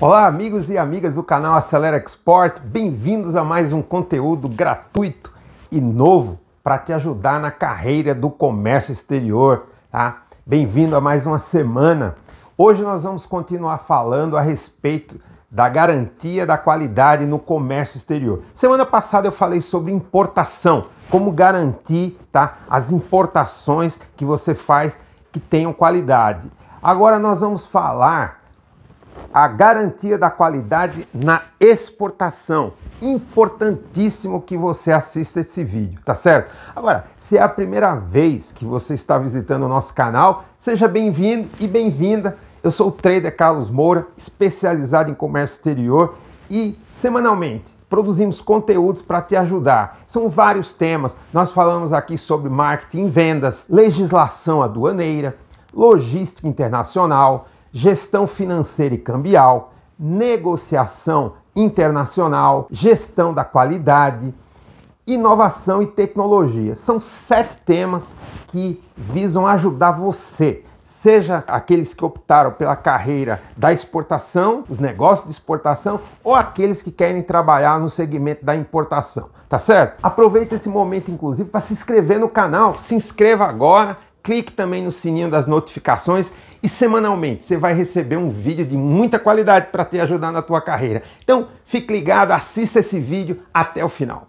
Olá, amigos e amigas do canal Acelera Export, bem-vindos a mais um conteúdo gratuito e novo para te ajudar na carreira do comércio exterior, tá? Bem-vindo a mais uma semana. Hoje nós vamos continuar falando a respeito da garantia da qualidade no comércio exterior. Semana passada eu falei sobre importação, como garantir, tá, as importações que você faz que tenham qualidade. Agora nós vamos falar a garantia da qualidade na exportação. Importantíssimo que você assista esse vídeo, tá certo? Agora, se é a primeira vez que você está visitando o nosso canal, seja bem-vindo e bem-vinda. Eu sou o trader Carlos Moura, especializado em comércio exterior e semanalmente produzimos conteúdos para te ajudar. São vários temas. Nós falamos aqui sobre marketing, vendas, legislação aduaneira, logística internacional, gestão financeira e cambial, negociação internacional, gestão da qualidade, inovação e tecnologia. São sete temas que visam ajudar você, seja aqueles que optaram pela carreira da exportação, os negócios de exportação, ou aqueles que querem trabalhar no segmento da importação, tá certo? Aproveite esse momento, inclusive, para se inscrever no canal. Se inscreva agora clique também no sininho das notificações e semanalmente você vai receber um vídeo de muita qualidade para te ajudar na tua carreira. Então, fique ligado, assista esse vídeo até o final.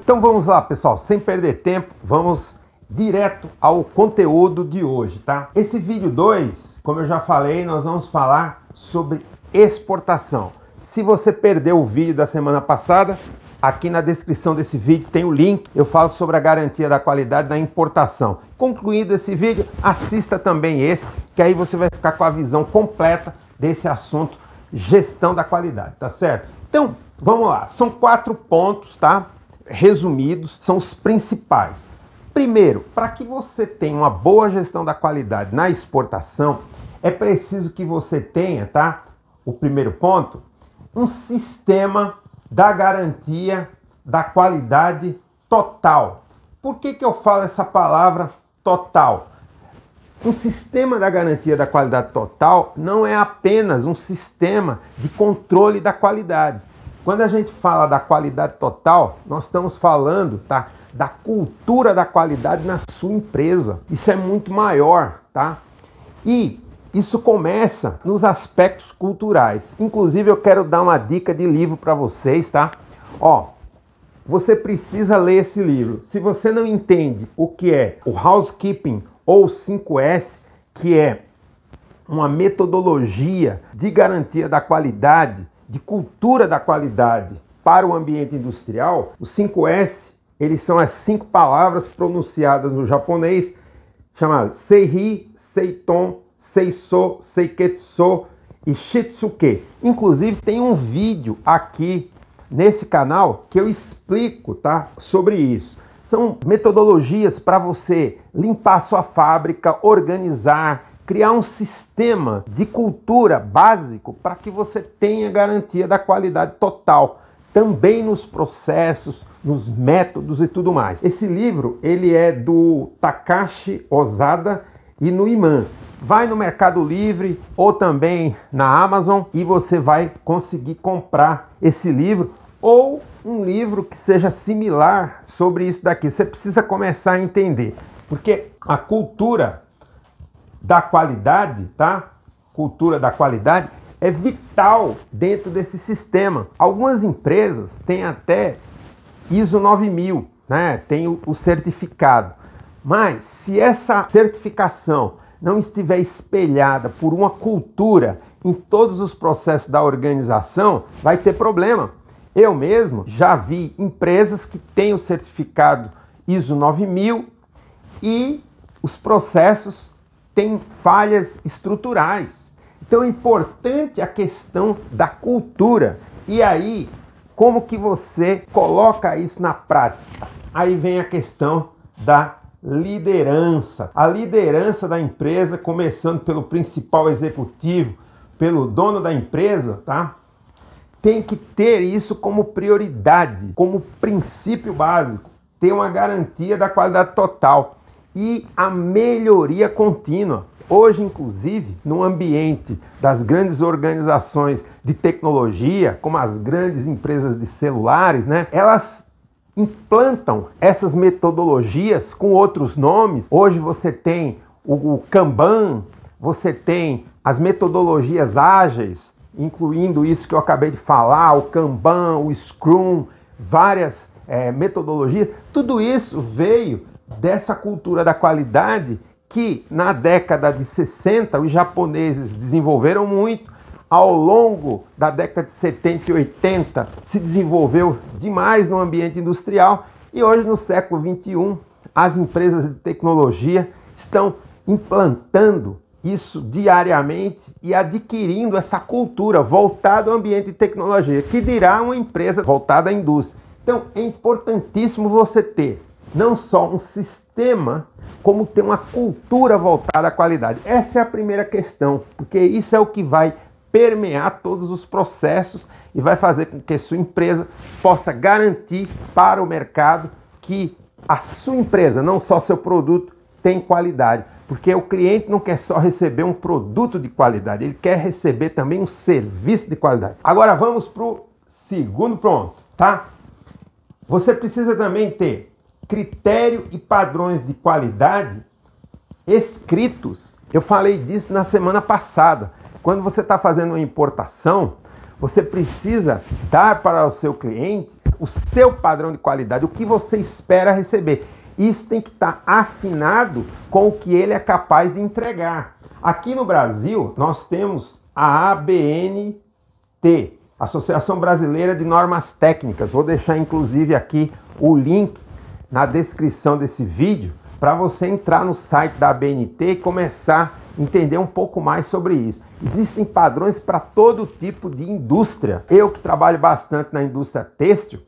Então vamos lá, pessoal, sem perder tempo, vamos direto ao conteúdo de hoje, tá? Esse vídeo 2, como eu já falei, nós vamos falar sobre exportação. Se você perdeu o vídeo da semana passada, Aqui na descrição desse vídeo tem o link, eu falo sobre a garantia da qualidade da importação. Concluído esse vídeo, assista também esse, que aí você vai ficar com a visão completa desse assunto, gestão da qualidade, tá certo? Então, vamos lá. São quatro pontos, tá? Resumidos, são os principais. Primeiro, para que você tenha uma boa gestão da qualidade na exportação, é preciso que você tenha, tá? O primeiro ponto, um sistema da garantia da qualidade total. Por que, que eu falo essa palavra total? O sistema da garantia da qualidade total não é apenas um sistema de controle da qualidade. Quando a gente fala da qualidade total, nós estamos falando tá, da cultura da qualidade na sua empresa. Isso é muito maior, tá? E isso começa nos aspectos culturais. Inclusive, eu quero dar uma dica de livro para vocês, tá? Ó, você precisa ler esse livro. Se você não entende o que é o housekeeping ou 5S, que é uma metodologia de garantia da qualidade, de cultura da qualidade para o ambiente industrial, o 5S, eles são as cinco palavras pronunciadas no japonês, chamadas Seihi, Seiton, Seiso, Seiketsu e Shitsuke. Inclusive tem um vídeo aqui nesse canal que eu explico, tá, sobre isso. São metodologias para você limpar sua fábrica, organizar, criar um sistema de cultura básico para que você tenha garantia da qualidade total, também nos processos, nos métodos e tudo mais. Esse livro, ele é do Takashi Osada e no imã. Vai no Mercado Livre ou também na Amazon e você vai conseguir comprar esse livro ou um livro que seja similar sobre isso daqui. Você precisa começar a entender, porque a cultura da qualidade, tá? Cultura da qualidade é vital dentro desse sistema. Algumas empresas têm até ISO 9000, né? Tem o certificado. Mas se essa certificação não estiver espelhada por uma cultura em todos os processos da organização, vai ter problema. Eu mesmo já vi empresas que têm o certificado ISO 9000 e os processos têm falhas estruturais. Então é importante a questão da cultura. E aí, como que você coloca isso na prática? Aí vem a questão da liderança. A liderança da empresa, começando pelo principal executivo, pelo dono da empresa, tá? Tem que ter isso como prioridade, como princípio básico. Ter uma garantia da qualidade total e a melhoria contínua. Hoje, inclusive, no ambiente das grandes organizações de tecnologia, como as grandes empresas de celulares, né, elas implantam essas metodologias com outros nomes. Hoje você tem o Kanban, você tem as metodologias ágeis, incluindo isso que eu acabei de falar, o Kanban, o Scrum, várias é, metodologias. Tudo isso veio dessa cultura da qualidade que na década de 60 os japoneses desenvolveram muito ao longo da década de 70 e 80 se desenvolveu demais no ambiente industrial e hoje no século 21 as empresas de tecnologia estão implantando isso diariamente e adquirindo essa cultura voltada ao ambiente de tecnologia, que dirá uma empresa voltada à indústria. Então é importantíssimo você ter não só um sistema, como ter uma cultura voltada à qualidade. Essa é a primeira questão, porque isso é o que vai permear todos os processos e vai fazer com que sua empresa possa garantir para o mercado que a sua empresa, não só seu produto, tem qualidade. Porque o cliente não quer só receber um produto de qualidade, ele quer receber também um serviço de qualidade. Agora vamos para o segundo ponto, tá? Você precisa também ter critério e padrões de qualidade escritos. Eu falei disso na semana passada. Quando você está fazendo uma importação, você precisa dar para o seu cliente o seu padrão de qualidade, o que você espera receber. Isso tem que estar tá afinado com o que ele é capaz de entregar. Aqui no Brasil, nós temos a ABNT, Associação Brasileira de Normas Técnicas. Vou deixar inclusive aqui o link na descrição desse vídeo para você entrar no site da ABNT e começar entender um pouco mais sobre isso. Existem padrões para todo tipo de indústria. Eu que trabalho bastante na indústria têxtil,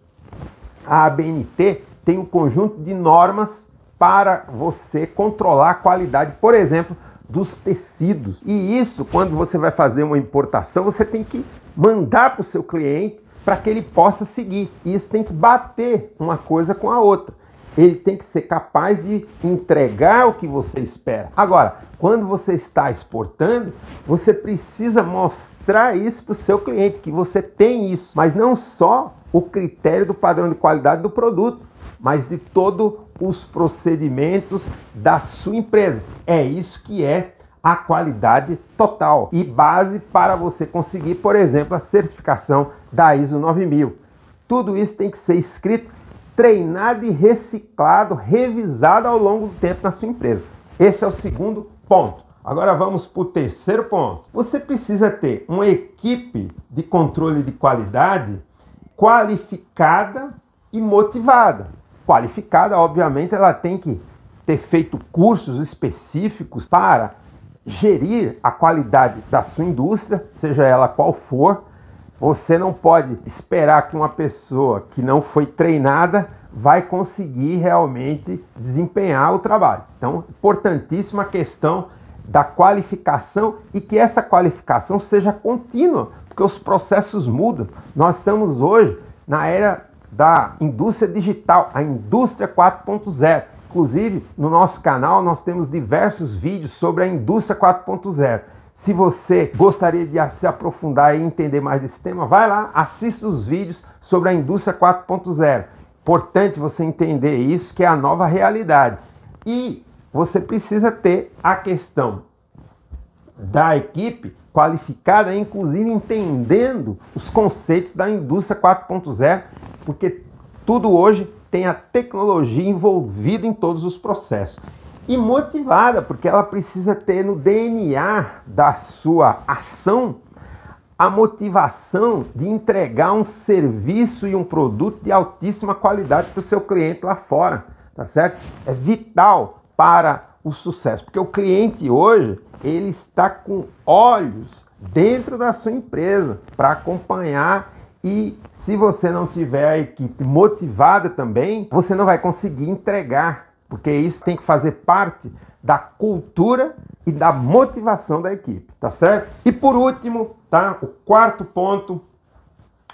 a ABNT tem um conjunto de normas para você controlar a qualidade, por exemplo, dos tecidos. E isso, quando você vai fazer uma importação, você tem que mandar para o seu cliente para que ele possa seguir. E isso tem que bater uma coisa com a outra ele tem que ser capaz de entregar o que você espera. Agora, quando você está exportando, você precisa mostrar isso para o seu cliente, que você tem isso, mas não só o critério do padrão de qualidade do produto, mas de todos os procedimentos da sua empresa. É isso que é a qualidade total e base para você conseguir, por exemplo, a certificação da ISO 9000. Tudo isso tem que ser escrito treinado e reciclado, revisado ao longo do tempo na sua empresa. Esse é o segundo ponto. Agora vamos para o terceiro ponto. Você precisa ter uma equipe de controle de qualidade qualificada e motivada. Qualificada, obviamente, ela tem que ter feito cursos específicos para gerir a qualidade da sua indústria, seja ela qual for, você não pode esperar que uma pessoa que não foi treinada vai conseguir realmente desempenhar o trabalho. Então, importantíssima questão da qualificação e que essa qualificação seja contínua, porque os processos mudam. Nós estamos hoje na era da indústria digital, a indústria 4.0. Inclusive, no nosso canal nós temos diversos vídeos sobre a indústria 4.0. Se você gostaria de se aprofundar e entender mais desse tema, vai lá, assista os vídeos sobre a indústria 4.0. Importante você entender isso, que é a nova realidade. E você precisa ter a questão da equipe qualificada, inclusive entendendo os conceitos da indústria 4.0, porque tudo hoje tem a tecnologia envolvida em todos os processos e motivada, porque ela precisa ter no DNA da sua ação a motivação de entregar um serviço e um produto de altíssima qualidade para o seu cliente lá fora, tá certo? É vital para o sucesso, porque o cliente hoje ele está com olhos dentro da sua empresa para acompanhar e se você não tiver a equipe motivada também, você não vai conseguir entregar porque isso tem que fazer parte da cultura e da motivação da equipe, tá certo? E por último, tá? O quarto ponto,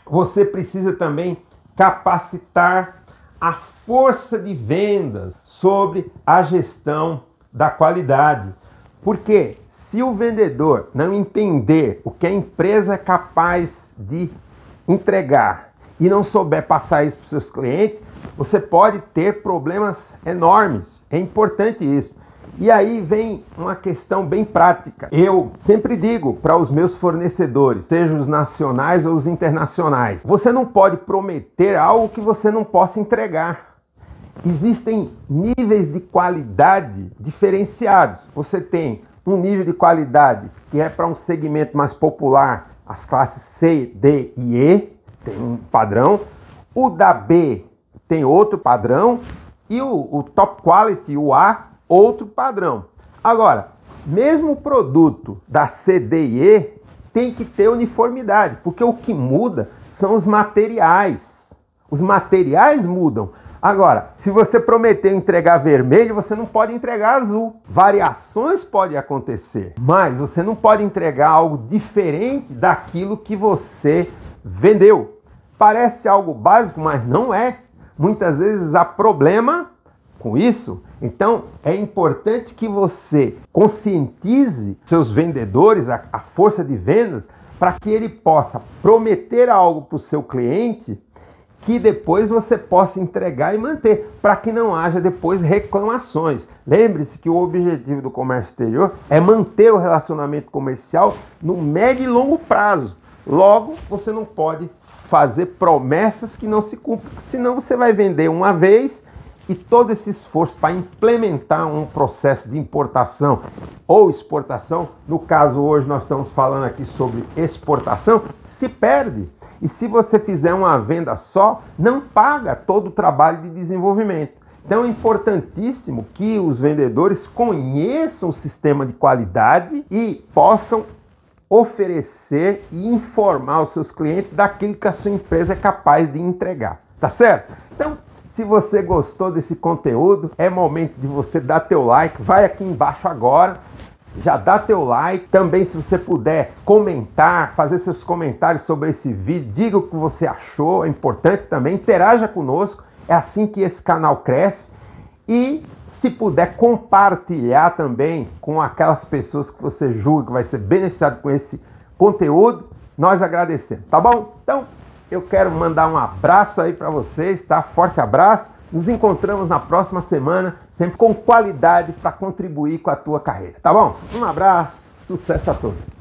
você precisa também capacitar a força de vendas sobre a gestão da qualidade. Porque se o vendedor não entender o que a empresa é capaz de entregar e não souber passar isso para os seus clientes, você pode ter problemas enormes. É importante isso. E aí vem uma questão bem prática. Eu sempre digo para os meus fornecedores, sejam os nacionais ou os internacionais, você não pode prometer algo que você não possa entregar. Existem níveis de qualidade diferenciados. Você tem um nível de qualidade que é para um segmento mais popular, as classes C, D e E, tem um padrão, o da B tem outro padrão e o, o top quality, o A, outro padrão. Agora, mesmo o produto da CDE tem que ter uniformidade, porque o que muda são os materiais. Os materiais mudam. Agora, se você prometeu entregar vermelho, você não pode entregar azul. Variações podem acontecer, mas você não pode entregar algo diferente daquilo que você vendeu. Parece algo básico, mas não é. Muitas vezes há problema com isso. Então é importante que você conscientize seus vendedores, a, a força de vendas, para que ele possa prometer algo para o seu cliente que depois você possa entregar e manter, para que não haja depois reclamações. Lembre-se que o objetivo do comércio exterior é manter o relacionamento comercial no médio e longo prazo. Logo, você não pode fazer promessas que não se cumprem, senão você vai vender uma vez e todo esse esforço para implementar um processo de importação ou exportação, no caso hoje nós estamos falando aqui sobre exportação, se perde. E se você fizer uma venda só, não paga todo o trabalho de desenvolvimento. Então é importantíssimo que os vendedores conheçam o sistema de qualidade e possam oferecer e informar os seus clientes daquilo que a sua empresa é capaz de entregar, tá certo? Então, se você gostou desse conteúdo, é momento de você dar teu like, vai aqui embaixo agora, já dá teu like. Também se você puder comentar, fazer seus comentários sobre esse vídeo, diga o que você achou, é importante também, interaja conosco. É assim que esse canal cresce e se puder compartilhar também com aquelas pessoas que você julga que vai ser beneficiado com esse conteúdo, nós agradecemos, tá bom? Então, eu quero mandar um abraço aí para vocês, tá? Forte abraço. Nos encontramos na próxima semana, sempre com qualidade para contribuir com a tua carreira, tá bom? Um abraço, sucesso a todos.